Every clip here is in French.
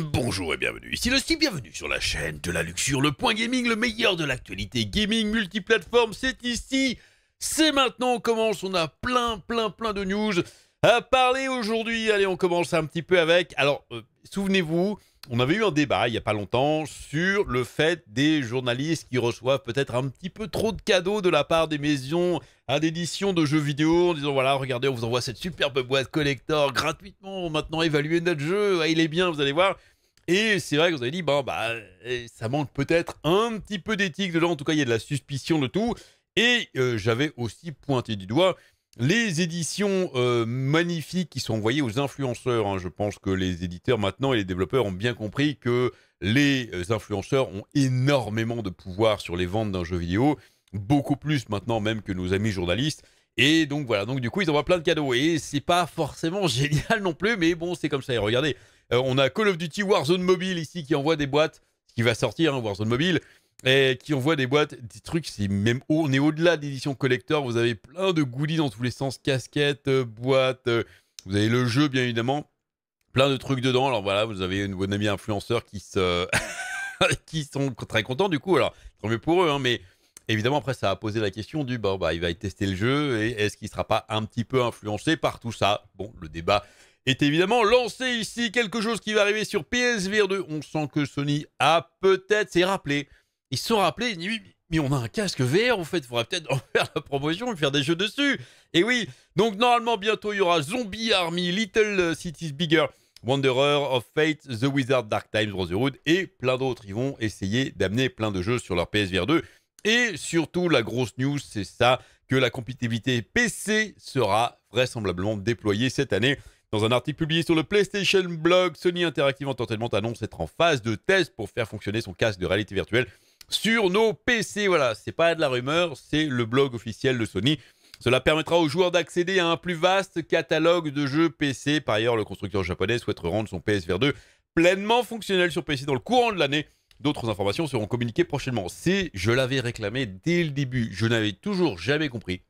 Bonjour et bienvenue, ici le Steve, bienvenue sur la chaîne de la Luxure, le point gaming, le meilleur de l'actualité gaming multiplateforme, c'est ici, c'est maintenant, on commence, on a plein plein plein de news à parler aujourd'hui, allez on commence un petit peu avec, alors euh, souvenez-vous, on avait eu un débat il n'y a pas longtemps sur le fait des journalistes qui reçoivent peut-être un petit peu trop de cadeaux de la part des maisons d'édition de jeux vidéo en disant voilà, regardez, on vous envoie cette superbe boîte collector gratuitement, maintenant évaluez notre jeu, ah, il est bien, vous allez voir. Et c'est vrai que vous avez dit, bon, bah, euh, ça manque peut-être un petit peu d'éthique dedans. En tout cas, il y a de la suspicion de tout. Et euh, j'avais aussi pointé du doigt les éditions euh, magnifiques qui sont envoyées aux influenceurs. Hein. Je pense que les éditeurs maintenant et les développeurs ont bien compris que les influenceurs ont énormément de pouvoir sur les ventes d'un jeu vidéo, beaucoup plus maintenant même que nos amis journalistes. Et donc voilà, donc du coup ils envoient plein de cadeaux et c'est pas forcément génial non plus, mais bon c'est comme ça. Et regardez, euh, on a Call of Duty Warzone Mobile ici qui envoie des boîtes, ce qui va sortir, hein, Warzone Mobile, et qui envoie des boîtes, des trucs, c'est même on est au-delà d'édition collector, vous avez plein de goodies dans tous les sens, casquettes, euh, boîtes, euh, vous avez le jeu bien évidemment, plein de trucs dedans. Alors voilà, vous avez une bonne amie influenceur qui se qui sont très contents du coup. Alors tant mieux pour eux, hein, mais Évidemment, après, ça a posé la question du bah, bah il va y tester le jeu et est-ce qu'il ne sera pas un petit peu influencé par tout ça Bon, le débat est évidemment lancé ici. Quelque chose qui va arriver sur PSVR 2. On sent que Sony a peut-être, s'est rappelé. Ils se sont rappelés, ils mais on a un casque VR, en fait, il faudrait peut-être en faire la promotion et faire des jeux dessus. Et oui, donc normalement, bientôt, il y aura Zombie Army, Little Cities Bigger, Wanderer of Fate, The Wizard, Dark Times, road et plein d'autres. Ils vont essayer d'amener plein de jeux sur leur PSVR 2. Et surtout, la grosse news, c'est ça, que la compétitivité PC sera vraisemblablement déployée cette année. Dans un article publié sur le PlayStation Blog, Sony Interactive Entertainment annonce être en phase de test pour faire fonctionner son casque de réalité virtuelle sur nos PC. Voilà, c'est pas de la rumeur, c'est le blog officiel de Sony. Cela permettra aux joueurs d'accéder à un plus vaste catalogue de jeux PC. Par ailleurs, le constructeur japonais souhaite rendre son PSVR 2 pleinement fonctionnel sur PC dans le courant de l'année. D'autres informations seront communiquées prochainement. C'est, je l'avais réclamé dès le début, je n'avais toujours jamais compris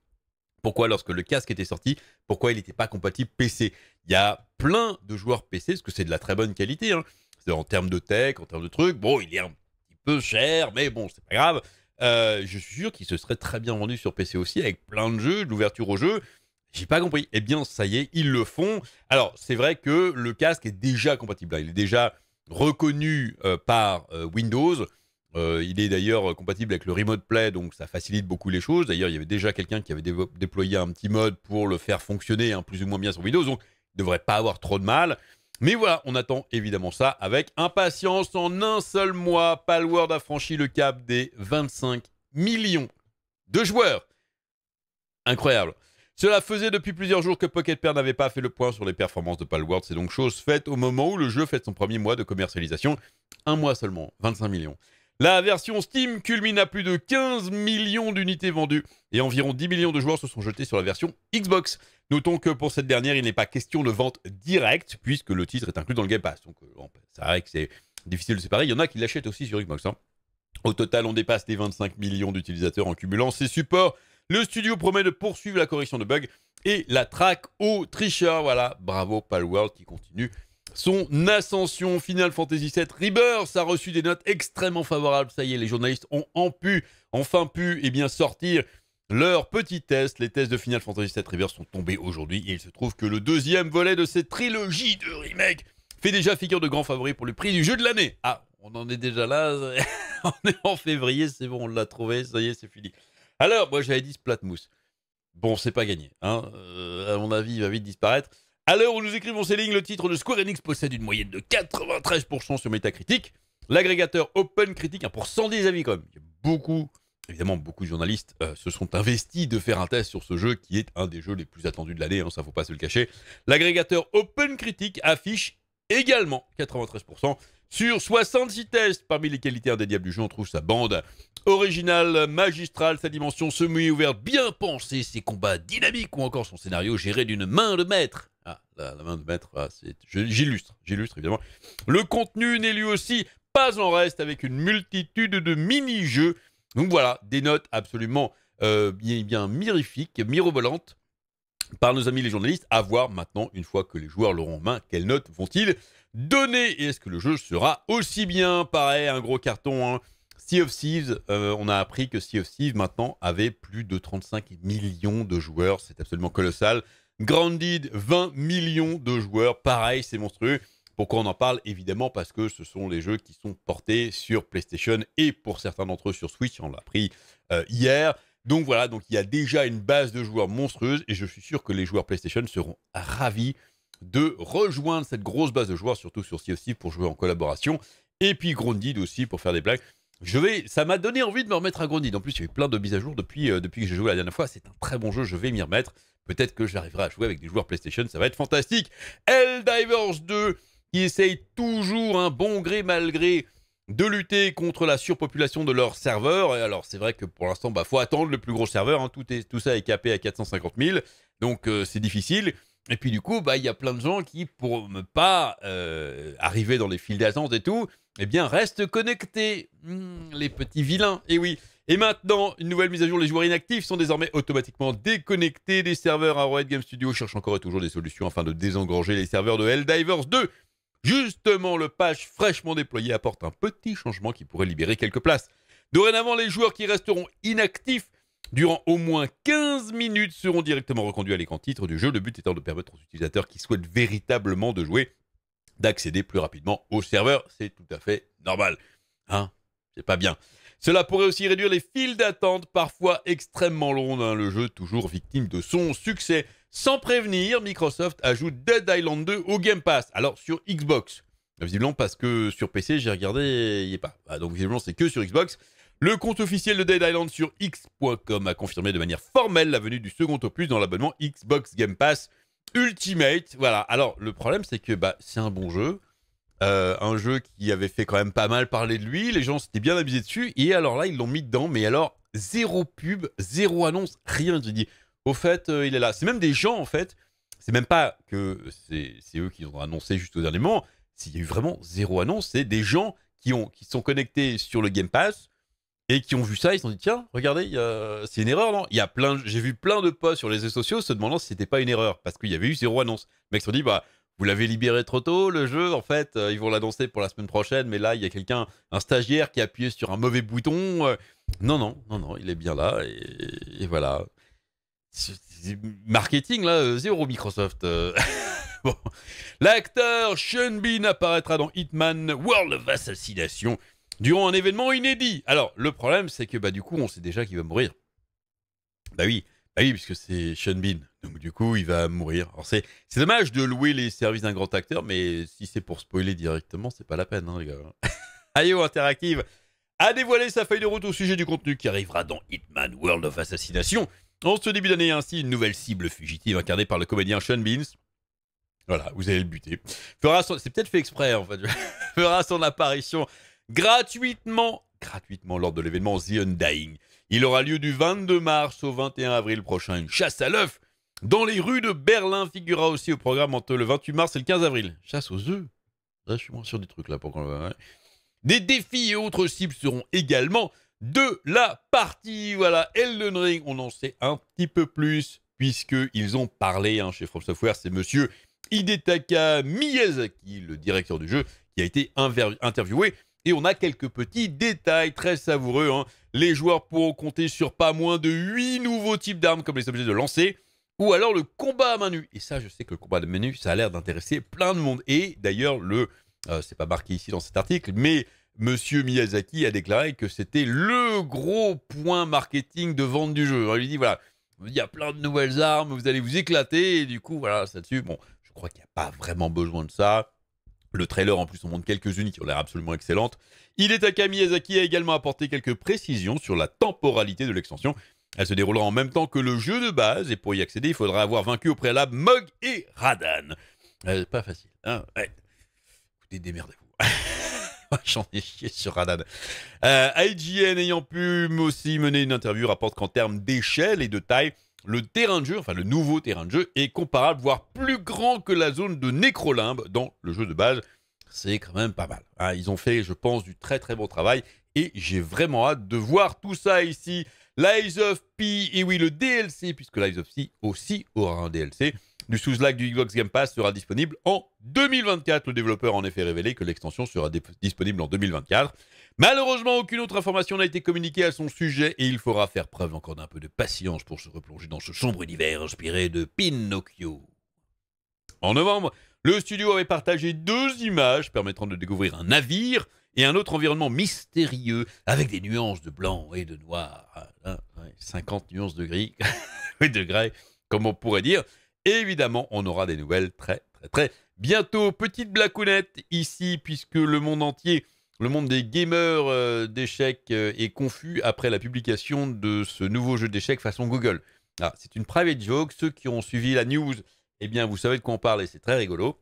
pourquoi lorsque le casque était sorti, pourquoi il n'était pas compatible PC. Il y a plein de joueurs PC, parce que c'est de la très bonne qualité, hein. en termes de tech, en termes de trucs, bon, il est un petit peu cher, mais bon, c'est pas grave. Euh, je suis sûr qu'il se serait très bien vendu sur PC aussi, avec plein de jeux, de l'ouverture au jeu. J'ai pas compris. Eh bien, ça y est, ils le font. Alors, c'est vrai que le casque est déjà compatible. Hein. Il est déjà reconnu euh, par euh, Windows. Euh, il est d'ailleurs compatible avec le Remote Play, donc ça facilite beaucoup les choses. D'ailleurs, il y avait déjà quelqu'un qui avait déployé un petit mode pour le faire fonctionner un hein, plus ou moins bien sur Windows, donc il ne devrait pas avoir trop de mal. Mais voilà, on attend évidemment ça avec impatience. En un seul mois, Palworld a franchi le cap des 25 millions de joueurs. Incroyable. Cela faisait depuis plusieurs jours que Pocket Pair n'avait pas fait le point sur les performances de Palworld. C'est donc chose faite au moment où le jeu fait son premier mois de commercialisation. Un mois seulement, 25 millions. La version Steam culmine à plus de 15 millions d'unités vendues et environ 10 millions de joueurs se sont jetés sur la version Xbox. Notons que pour cette dernière, il n'est pas question de vente directe puisque le titre est inclus dans le Game Pass. Donc, euh, c'est vrai que c'est difficile de séparer. Il y en a qui l'achètent aussi sur Xbox. Hein. Au total, on dépasse les 25 millions d'utilisateurs en cumulant ces supports. Le studio promet de poursuivre la correction de bugs et la traque aux tricheurs. Voilà, bravo Palworld qui continue son ascension. Final Fantasy VII Rebirth a reçu des notes extrêmement favorables. Ça y est, les journalistes ont en enfin pu eh sortir leur petit test. Les tests de Final Fantasy VII Rebirth sont tombés aujourd'hui et il se trouve que le deuxième volet de cette trilogie de remake fait déjà figure de grand favori pour le prix du jeu de l'année. Ah, on en est déjà là. on est en février, c'est bon, on l'a trouvé, ça y est, c'est fini. Alors, moi j'avais dit Splatmousse. Bon, c'est pas gagné. Hein. Euh, à mon avis, il va vite disparaître. À l'heure où nous écrivons ces lignes, le titre de Square Enix possède une moyenne de 93% sur Metacritic. L'agrégateur Open Critic, un hein, pour 110 avis quand même. Il y a beaucoup, évidemment, beaucoup de journalistes euh, se sont investis de faire un test sur ce jeu qui est un des jeux les plus attendus de l'année, ça hein, ça faut pas se le cacher. L'agrégateur Open Critic affiche également 93%. Sur 66 tests, parmi les qualités indéniables du jeu, on trouve sa bande originale, magistrale, sa dimension semi-ouverte, bien pensée, ses combats dynamiques ou encore son scénario géré d'une main de maître. Ah, la, main de maître, ah, j'illustre, j'illustre évidemment. Le contenu n'est lui aussi pas en reste avec une multitude de mini-jeux. Donc voilà, des notes absolument euh, bien, bien mirifiques, mirobolantes par nos amis les journalistes. À voir maintenant, une fois que les joueurs l'auront en main, quelles notes vont-ils donner Et est-ce que le jeu sera aussi bien Pareil, un gros carton. Hein. Sea of Thieves, euh, on a appris que Sea of Thieves maintenant avait plus de 35 millions de joueurs. C'est absolument colossal. Grounded, 20 millions de joueurs. Pareil, c'est monstrueux. Pourquoi on en parle Évidemment parce que ce sont les jeux qui sont portés sur PlayStation et pour certains d'entre eux sur Switch. On l'a pris euh, hier. Donc voilà, donc il y a déjà une base de joueurs monstrueuse et je suis sûr que les joueurs PlayStation seront ravis de rejoindre cette grosse base de joueurs, surtout sur Sea pour jouer en collaboration. Et puis Grounded aussi pour faire des blagues. Je vais, ça m'a donné envie de me remettre à grandir En plus, il y a eu plein de mises à jour euh, depuis, que j'ai joué la dernière fois. C'est un très bon jeu, je vais m'y remettre. Peut-être que j'arriverai à jouer avec des joueurs PlayStation, ça va être fantastique. Eldivers 2, qui essaye toujours un hein, bon gré malgré de lutter contre la surpopulation de leurs serveur alors, c'est vrai que pour l'instant, il bah, faut attendre le plus gros serveur. Hein. Tout, ça est capé à 450 000, donc euh, c'est difficile. Et puis du coup, bah, il y a plein de gens qui, pour ne pas euh, arriver dans les files d'attente et tout, eh bien, reste connecté, hmm, les petits vilains. Et eh oui. Et maintenant, une nouvelle mise à jour, les joueurs inactifs sont désormais automatiquement déconnectés des serveurs. Arrowhead Game Studio cherche encore et toujours des solutions afin de désengorger les serveurs de Helldivers 2. Justement, le patch fraîchement déployé apporte un petit changement qui pourrait libérer quelques places. Dorénavant, les joueurs qui resteront inactifs durant au moins 15 minutes seront directement reconduits à l'écran titre du jeu, le but étant de permettre aux utilisateurs qui souhaitent véritablement de jouer d'accéder plus rapidement au serveur. C'est tout à fait normal. Hein C'est pas bien. Cela pourrait aussi réduire les files d'attente, parfois extrêmement longues. dans hein, le jeu, toujours victime de son succès. Sans prévenir, Microsoft ajoute Dead Island 2 au Game Pass. Alors sur Xbox. Visiblement parce que sur PC, j'ai regardé, il n'y est pas. Ah, donc visiblement, c'est que sur Xbox. Le compte officiel de Dead Island sur X.com a confirmé de manière formelle la venue du second opus dans l'abonnement Xbox Game Pass. Ultimate, voilà. Alors, le problème, c'est que bah, c'est un bon jeu. Euh, un jeu qui avait fait quand même pas mal parler de lui. Les gens s'étaient bien amusés dessus. Et alors là, ils l'ont mis dedans. Mais alors, zéro pub, zéro annonce, rien. Tu dit au fait, euh, il est là. C'est même des gens, en fait. C'est même pas que c'est eux qui ont annoncé juste au dernier moment. S'il y a eu vraiment zéro annonce, c'est des gens qui, ont, qui sont connectés sur le Game Pass, et qui ont vu ça, ils se sont dit tiens, regardez, c'est une erreur, non Il y a plein, j'ai vu plein de posts sur les réseaux sociaux se demandant si c'était pas une erreur parce qu'il y avait eu zéro annonce. Mais mecs se sont dit bah vous l'avez libéré trop tôt le jeu, en fait, euh, ils vont l'annoncer pour la semaine prochaine, mais là il y a quelqu'un, un stagiaire qui a appuyé sur un mauvais bouton. Euh. non non non non, il est bien là et, voilà. Marketing là, euh, zéro Microsoft. L'acteur Sean Bean apparaîtra dans Hitman World of Assassination durant un événement inédit. Alors, le problème, c'est que bah, du coup, on sait déjà qu'il va mourir. Bah oui, bah oui, puisque c'est Sean Bean. Donc, du coup, il va mourir. Alors, c'est, dommage de louer les services d'un grand acteur, mais si c'est pour spoiler directement, c'est pas la peine, hein, les gars. Ayo oh, Interactive a dévoilé sa feuille de route au sujet du contenu qui arrivera dans Hitman World of Assassination. En ce début d'année, ainsi, une nouvelle cible fugitive incarnée par le comédien Sean Beans. Voilà, vous allez le buter. Fera C'est peut-être fait exprès, en fait. Fera son apparition gratuitement, gratuitement lors de l'événement The Undying. Il aura lieu du 22 mars au 21 avril prochain. Une chasse à l'œuf dans les rues de Berlin figurera aussi au programme entre le 28 mars et le 15 avril. Chasse aux œufs ah, je suis moins sûr des trucs là pour Des défis et autres cibles seront également de la partie. Voilà, Elden Ring, on en sait un petit peu plus puisque ils ont parlé hein, chez From Software. C'est monsieur Hidetaka Miyazaki, le directeur du jeu, qui a été interviewé et on a quelques petits détails très savoureux. Hein. Les joueurs pourront compter sur pas moins de 8 nouveaux types d'armes comme les objets de lancer, ou alors le combat à main nue. Et ça, je sais que le combat à main nue, ça a l'air d'intéresser plein de monde. Et d'ailleurs, le, euh, c'est pas marqué ici dans cet article, mais Monsieur Miyazaki a déclaré que c'était le gros point marketing de vente du jeu. Il lui dit voilà, il y a plein de nouvelles armes, vous allez vous éclater. Et du coup, voilà, ça dessus, bon, je crois qu'il n'y a pas vraiment besoin de ça. Le trailer, en plus, on montre quelques-unes qui ont l'air absolument excellentes. Hidetaka Miyazaki a également apporté quelques précisions sur la temporalité de l'extension. Elle se déroulera en même temps que le jeu de base, et pour y accéder, il faudra avoir vaincu au préalable Mog et Radan. Euh, pas facile, hein Écoutez, démerdez-vous. J'en ai chié sur Radan. Euh, IGN ayant pu aussi mener une interview rapporte qu'en termes d'échelle et de taille, le terrain de jeu, enfin le nouveau terrain de jeu, est comparable, voire plus grand que la zone de Necrolimbe dans le jeu de base. C'est quand même pas mal. Hein. ils ont fait, je pense, du très très bon travail et j'ai vraiment hâte de voir tout ça ici. Lies of P, et oui, le DLC, puisque Lies of P aussi aura un DLC du sous-lag du Xbox Game Pass sera disponible en 2024. Le développeur a en effet révélé que l'extension sera disponible en 2024. Malheureusement, aucune autre information n'a été communiquée à son sujet et il faudra faire preuve encore d'un peu de patience pour se replonger dans ce sombre univers inspiré de Pinocchio. En novembre, le studio avait partagé deux images permettant de découvrir un navire et un autre environnement mystérieux avec des nuances de blanc et de noir. 50 ah, nuances de gris, de gris, comme on pourrait dire évidemment, on aura des nouvelles très, très, très bientôt. Petite blacounette ici, puisque le monde entier, le monde des gamers euh, d'échecs euh, est confus après la publication de ce nouveau jeu d'échecs façon Google. Ah, c'est une private joke. Ceux qui ont suivi la news, eh bien, vous savez de quoi on parle et c'est très rigolo.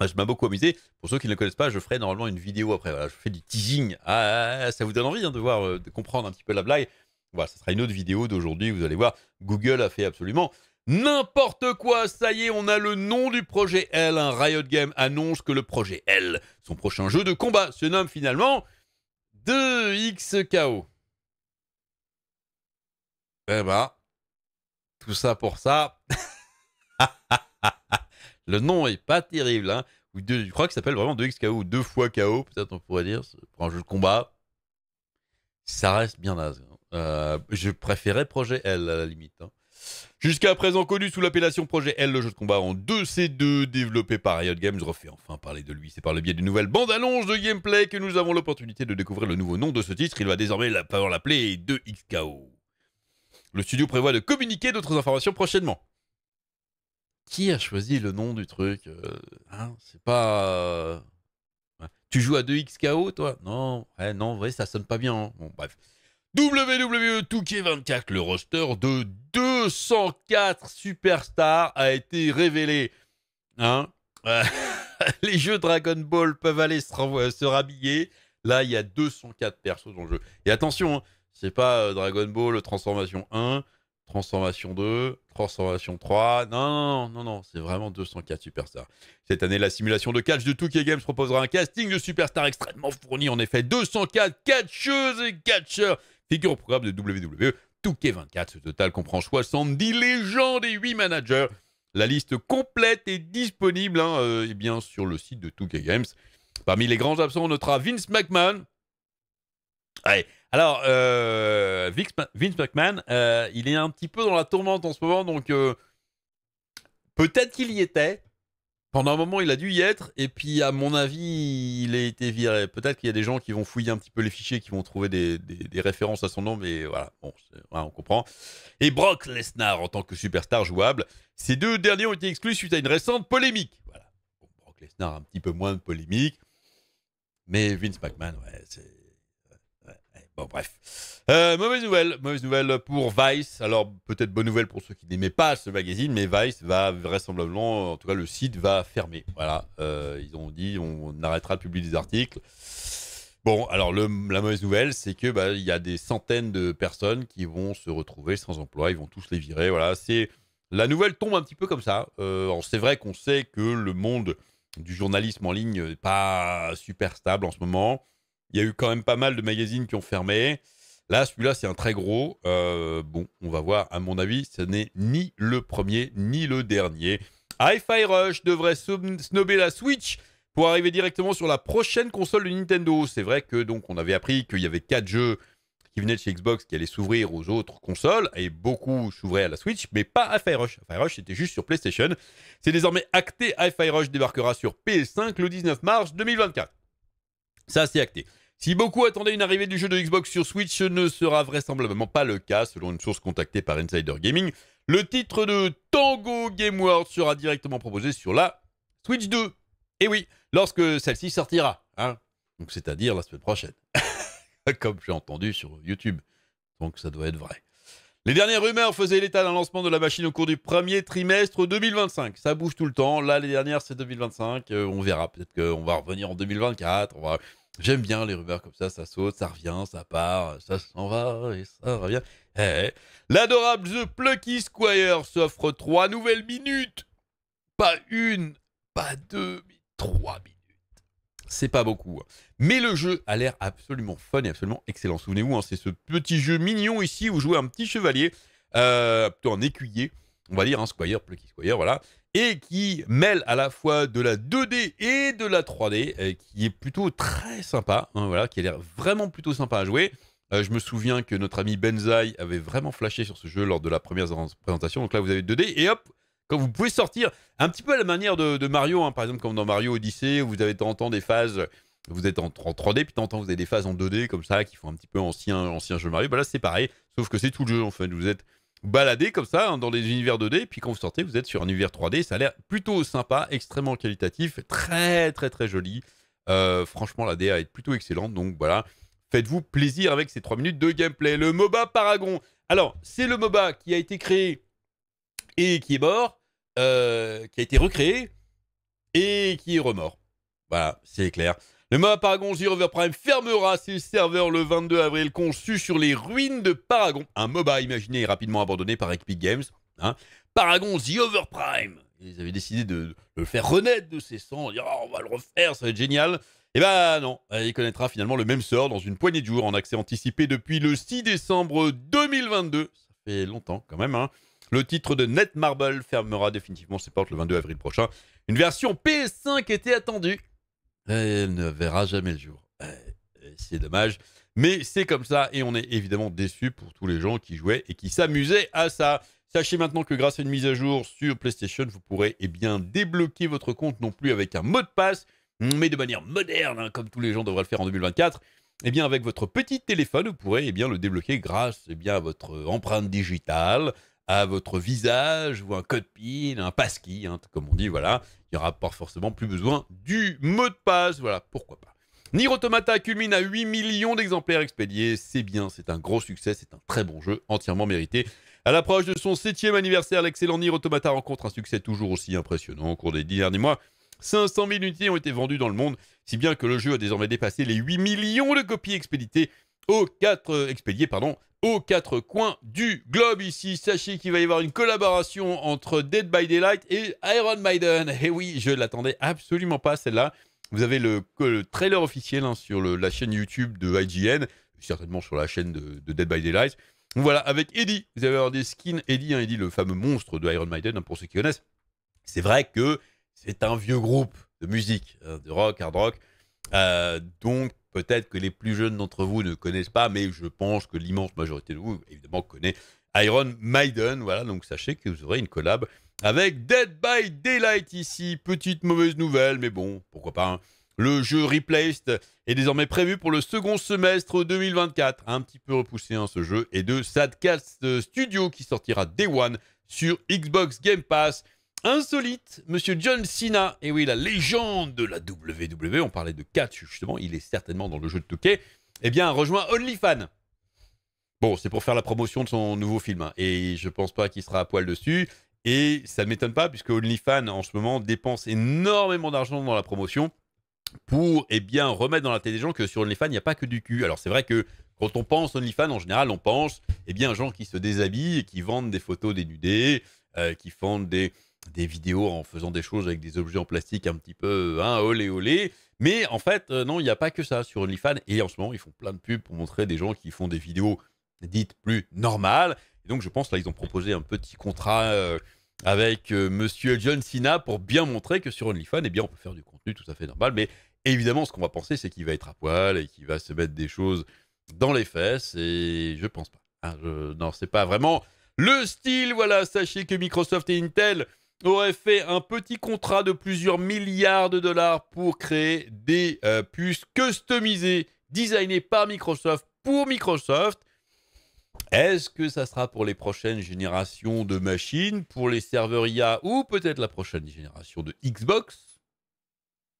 je m'ai beaucoup amusé. Pour ceux qui ne le connaissent pas, je ferai normalement une vidéo après. je fais du teasing. Ah, ça vous donne envie hein, de voir, euh, de comprendre un petit peu la blague. Voilà, ce sera une autre vidéo d'aujourd'hui. Vous allez voir, Google a fait absolument N'importe quoi, ça y est, on a le nom du projet L. Riot Game annonce que le projet L, son prochain jeu de combat, se nomme finalement 2XKO. Eh ben, tout ça pour ça. le nom est pas terrible, hein. je crois qu'il s'appelle vraiment 2XKO ou 2 fois KO, peut-être on pourrait dire, pour un jeu de combat. Ça reste bien naze. Hein. Euh, je préférais Projet L à la limite. Hein. Jusqu'à présent connu sous l'appellation Projet L, le jeu de combat en 2C2 développé par Riot Games refait enfin parler de lui. C'est par le biais d'une nouvelle bande-annonce de gameplay que nous avons l'opportunité de découvrir le nouveau nom de ce titre. Il va désormais l'appeler 2XKO. Le studio prévoit de communiquer d'autres informations prochainement. Qui a choisi le nom du truc euh, hein, C'est pas... Euh, tu joues à 2XKO, toi Non, eh non, ça sonne pas bien. Hein. Bon, bref. WWE 2K24, le roster de 204 superstars a été révélé. Hein. les jeux Dragon Ball peuvent aller se, rhabiller. Là, il y a 204 persos dans le jeu. Et attention, ce hein, c'est pas euh, Dragon Ball Transformation 1, Transformation 2, Transformation 3. Non, non, non, non, c'est vraiment 204 superstars. Cette année, la simulation de catch de 2K Games proposera un casting de superstars extrêmement fourni. En effet, 204 catcheuses et catcheurs Figure au programme de WWE, Touquet 24. Ce total comprend 70 légendes et 8 managers. La liste complète est disponible hein, euh, eh bien sur le site de Touquet Games. Parmi les grands absents, on notera Vince McMahon. Allez, alors, euh, Vince, McMahon, euh, il est un petit peu dans la tourmente en ce moment, donc peut-être qu'il y était, pendant un moment, il a dû y être, et puis à mon avis, il a été viré. Peut-être qu'il y a des gens qui vont fouiller un petit peu les fichiers, qui vont trouver des, références à son nom, mais voilà, on comprend. Et Brock Lesnar en tant que superstar jouable. Ces deux derniers ont été exclus suite à une récente polémique. Voilà. Brock Lesnar, un petit peu moins de polémique. Mais Vince McMahon, ouais, c'est bref. Euh, mauvaise nouvelle, mauvaise nouvelle pour Vice. Alors, peut-être bonne nouvelle pour ceux qui n'aimaient pas ce magazine, mais Vice va vraisemblablement, en tout cas, le site va fermer. Voilà, euh, ils ont dit, on, arrêtera de publier des articles. Bon, alors la mauvaise nouvelle, c'est que bah, il y a des centaines de personnes qui vont se retrouver sans emploi. Ils vont tous les virer. Voilà, c'est la nouvelle tombe un petit peu comme ça. Euh, c'est vrai qu'on sait que le monde du journalisme en ligne n'est pas super stable en ce moment. Il y a eu quand même pas mal de magazines qui ont fermé. Là, celui-là, c'est un très gros. Euh, bon, on va voir. À mon avis, ce n'est ni le premier ni le dernier. Hi-Fi Rush devrait snobber la Switch pour arriver directement sur la prochaine console de Nintendo. C'est vrai que donc on avait appris qu'il y avait quatre jeux qui venaient de chez Xbox qui allaient s'ouvrir aux autres consoles et beaucoup s'ouvraient à la Switch, mais pas à Rush. Hi-Fi Rush, était juste sur PlayStation. C'est désormais acté. Hi-Fi Rush débarquera sur PS5 le 19 mars 2024. Ça c'est acté. Si beaucoup attendaient une arrivée du jeu de Xbox sur Switch, ce ne sera vraisemblablement pas le cas, selon une source contactée par Insider Gaming. Le titre de Tango Game World sera directement proposé sur la Switch 2. Et oui, lorsque celle-ci sortira. Hein. Donc c'est-à-dire la semaine prochaine. Comme j'ai entendu sur YouTube. Donc ça doit être vrai. Les dernières rumeurs faisaient l'état d'un lancement de la machine au cours du premier trimestre 2025. Ça bouge tout le temps. Là, les dernières, c'est 2025. Euh, on verra. Peut-être qu'on va revenir en 2024. On va... J'aime bien les rumeurs comme ça, ça saute, ça revient, ça part, ça s'en va et ça revient. Eh, eh. L'adorable The Plucky Squire s'offre trois nouvelles minutes. Pas une, pas deux, mais trois minutes. C'est pas beaucoup. Hein. Mais le jeu a l'air absolument fun et absolument excellent. Souvenez-vous, hein, c'est ce petit jeu mignon ici où vous jouez un petit chevalier, euh, plutôt un écuyer, on va dire, un Squire, Plucky Squire, voilà, et qui mêle à la fois de la 2D et de la 3D, qui est plutôt très sympa, hein, voilà, qui a l'air vraiment plutôt sympa à jouer. Euh, je me souviens que notre ami Benzaï avait vraiment flashé sur ce jeu lors de la première présentation. Donc là, vous avez 2D et hop, quand vous pouvez sortir, un petit peu à la manière de, Mario, hein, par exemple, comme dans Mario Odyssey, vous avez en temps des phases, vous êtes en, 3D, puis en temps vous avez des phases en 2D comme ça, qui font un petit peu ancien, ancien jeu Mario. Bah là, c'est pareil, sauf que c'est tout le jeu en fait. Vous êtes balader comme ça hein, dans les univers 2D, puis quand vous sortez, vous êtes sur un univers 3D. Ça a l'air plutôt sympa, extrêmement qualitatif, très très très joli. Euh, franchement, la DA est plutôt excellente, donc voilà. Faites-vous plaisir avec ces 3 minutes de gameplay. Le MOBA Paragon. Alors, c'est le MOBA qui a été créé et qui est mort, euh, qui a été recréé et qui est remort. Voilà, c'est clair. Le MOA Paragon Zero Prime fermera ses serveurs le 22 avril, conçu sur les ruines de Paragon. Un MOBA imaginé et rapidement abandonné par Epic Games. Hein. Paragon The Overprime. Ils avaient décidé de, le faire renaître de ses cendres. Oh, on va le refaire, ça va être génial. Et eh ben non, euh, il connaîtra finalement le même sort dans une poignée de jours en accès anticipé depuis le 6 décembre 2022. Ça fait longtemps quand même. Hein. Le titre de Netmarble fermera définitivement ses portes le 22 avril prochain. Une version PS5 était attendue elle ne verra jamais le jour. Euh, euh, c'est dommage. Mais c'est comme ça et on est évidemment déçu pour tous les gens qui jouaient et qui s'amusaient à ça. Sachez maintenant que grâce à une mise à jour sur PlayStation, vous pourrez eh bien, débloquer votre compte non plus avec un mot de passe, mais de manière moderne, hein, comme tous les gens devraient le faire en 2024. Eh bien, avec votre petit téléphone, vous pourrez eh bien, le débloquer grâce eh bien, à votre empreinte digitale, à votre visage ou un code PIN, un passkey, hein, comme on dit, voilà. Il n'y aura pas forcément plus besoin du mot de passe, voilà, pourquoi pas. Nier Automata culmine à 8 millions d'exemplaires expédiés, c'est bien, c'est un gros succès, c'est un très bon jeu, entièrement mérité. À l'approche de son 7 anniversaire, l'excellent Nier Automata rencontre un succès toujours aussi impressionnant au cours des 10 derniers mois. 500 000 unités ont été vendues dans le monde, si bien que le jeu a désormais dépassé les 8 millions de copies expéditées aux quatre euh, expédiés, pardon, aux quatre coins du globe. Ici, sachez qu'il va y avoir une collaboration entre Dead by Daylight et Iron Maiden. Et eh oui, je l'attendais absolument pas celle-là. Vous avez le, trailer officiel hein, sur la chaîne YouTube de IGN, certainement sur la chaîne de, Dead by Daylight. voilà, avec Eddie, vous allez avoir des skins. Eddie, hein, Eddie, le fameux monstre de Iron Maiden, hein, pour ceux qui connaissent. C'est vrai que c'est un vieux groupe de musique, de rock, hard rock. Euh, donc, Peut-être que les plus jeunes d'entre vous ne connaissent pas, mais je pense que l'immense majorité de vous, évidemment, connaît Iron Maiden. Voilà, donc sachez que vous aurez une collab avec Dead by Daylight ici. Petite mauvaise nouvelle, mais bon, pourquoi pas. Hein. Le jeu Replaced est désormais prévu pour le second semestre 2024. Un petit peu repoussé en hein, ce jeu. Et de Sadcast Studio qui sortira Day One sur Xbox Game Pass. Insolite, monsieur John Cena, et oui, la légende de la WWE, on parlait de catch justement, il est certainement dans le jeu de Touquet, eh bien, rejoint OnlyFans. Bon, c'est pour faire la promotion de son nouveau film, hein, et je pense pas qu'il sera à poil dessus, et ça ne m'étonne pas, puisque OnlyFans, en ce moment, dépense énormément d'argent dans la promotion pour, eh bien, remettre dans la tête des gens que sur OnlyFans, il n'y a pas que du cul. Alors, c'est vrai que quand on pense OnlyFans, en général, on pense, eh bien, gens qui se déshabillent et qui vendent des photos dénudées, euh, qui font des des vidéos en faisant des choses avec des objets en plastique un petit peu euh, hein, olé olé. Mais en fait, euh, non, il n'y a pas que ça sur OnlyFans. Et en ce moment, ils font plein de pubs pour montrer des gens qui font des vidéos dites plus normales. Et donc, je pense là, ils ont proposé un petit contrat euh, avec Monsieur John Cena pour bien montrer que sur OnlyFans, eh bien, on peut faire du contenu tout à fait normal. Mais évidemment, ce qu'on va penser, c'est qu'il va être à poil et qu'il va se mettre des choses dans les fesses. Et je pense pas. Hein, non, c'est pas vraiment le style. Voilà, sachez que Microsoft et Intel aurait fait un petit contrat de plusieurs milliards de dollars pour créer des euh, puces customisées, designées par Microsoft pour Microsoft. Est-ce que ça sera pour les prochaines générations de machines, pour les serveurs IA ou peut-être la prochaine génération de Xbox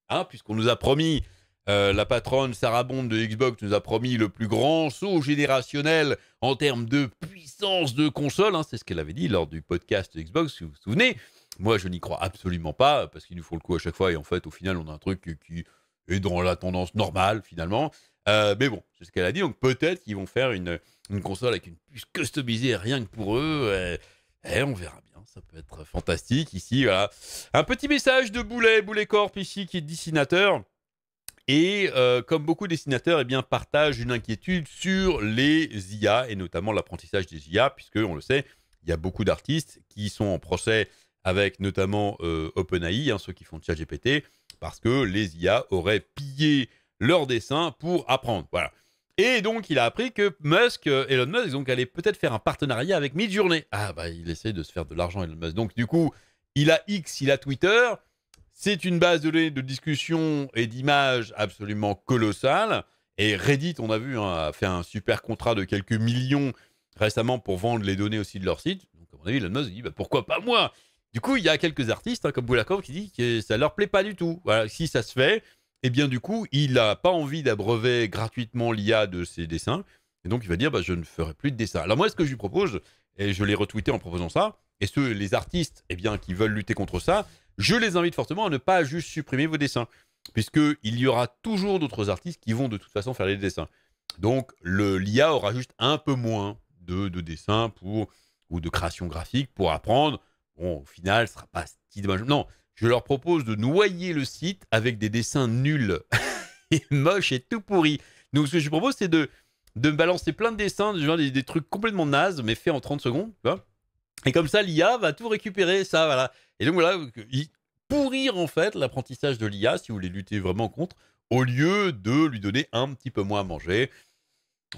hein, Puisqu'on nous a promis, euh, la patronne Sarah Bond de Xbox nous a promis le plus grand saut générationnel en termes de puissance de console. Hein, c'est ce qu'elle avait dit lors du podcast Xbox, si vous vous souvenez. Moi, je n'y crois absolument pas, parce qu'ils nous font le coup à chaque fois, et en fait, au final, on a un truc qui, est dans la tendance normale, finalement. Euh, mais bon, c'est ce qu'elle a dit, donc peut-être qu'ils vont faire une, console avec une puce customisée rien que pour eux. Et, on verra bien, ça peut être fantastique. Ici, voilà. Un petit message de Boulet, Boulet Corp, ici, qui est dessinateur. Et euh, comme beaucoup de dessinateurs, eh bien, partagent une inquiétude sur les IA, et notamment l'apprentissage des IA, puisque, on le sait, il y a beaucoup d'artistes qui sont en procès avec notamment euh, OpenAI, hein, ceux qui font ChatGPT, parce que les IA auraient pillé leur dessin pour apprendre. Voilà. Et donc, il a appris que Musk, euh, Elon Musk, ils donc allait peut-être faire un partenariat avec Midjourney. Ah, bah, il essaie de se faire de l'argent, Elon Musk. Donc, du coup, il a X, il a Twitter. C'est une base de de discussion et d'images absolument colossale. Et Reddit, on a vu, hein, a fait un super contrat de quelques millions récemment pour vendre les données aussi de leur site. Donc, à mon avis, Elon Musk dit bah, pourquoi pas moi du coup, il y a quelques artistes, hein, comme Boulakov, qui disent que ça leur plaît pas du tout. Voilà, si ça se fait, eh bien, du coup, il n'a pas envie d'abreuver gratuitement l'IA de ses dessins. Et donc, il va dire, bah, je ne ferai plus de dessins. Alors, moi, ce que je lui propose, et je l'ai retweeté en proposant ça, et ceux, les artistes, eh bien, qui veulent lutter contre ça, je les invite fortement à ne pas juste supprimer vos dessins, puisqu'il y aura toujours d'autres artistes qui vont de toute façon faire les dessins. Donc, l'IA aura juste un peu moins de, de dessins pour, ou de création graphique pour apprendre au final, ce sera pas si dommage. Non, je leur propose de noyer le site avec des dessins nuls et moches et tout pourri Donc, ce que je propose, c'est de, de me balancer plein de dessins, des, des trucs complètement nazes, mais faits en 30 secondes, tu Et comme ça, l'IA va tout récupérer, ça, voilà. Et donc, voilà, pourrir en fait l'apprentissage de l'IA, si vous voulez lutter vraiment contre, au lieu de lui donner un petit peu moins à manger,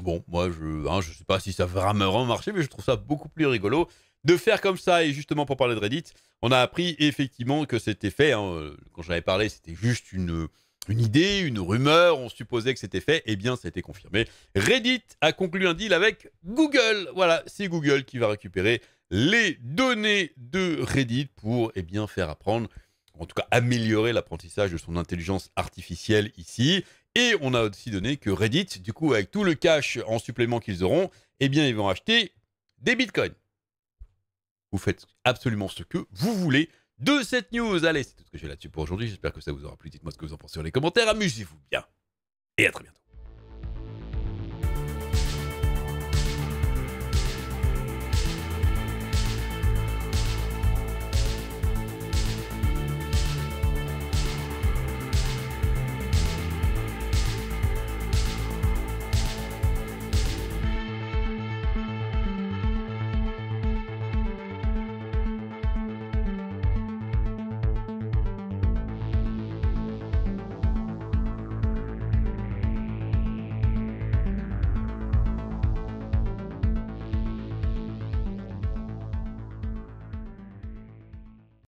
Bon, moi, je ne hein, sais pas si ça va vraiment marcher, mais je trouve ça beaucoup plus rigolo de faire comme ça. Et justement, pour parler de Reddit, on a appris effectivement que c'était fait. Hein, euh, quand j'avais parlé, c'était juste une, une idée, une rumeur, on supposait que c'était fait, eh bien, ça a été confirmé. Reddit a conclu un deal avec Google. Voilà, c'est Google qui va récupérer les données de Reddit pour, eh bien, faire apprendre, en tout cas, améliorer l'apprentissage de son intelligence artificielle ici. Et on a aussi donné que Reddit, du coup, avec tout le cash en supplément qu'ils auront, eh bien, ils vont acheter des bitcoins. Vous faites absolument ce que vous voulez de cette news. Allez, c'est tout ce que j'ai là-dessus pour aujourd'hui. J'espère que ça vous aura plu. Dites-moi ce que vous en pensez dans les commentaires. Amusez-vous bien. Et à très bientôt.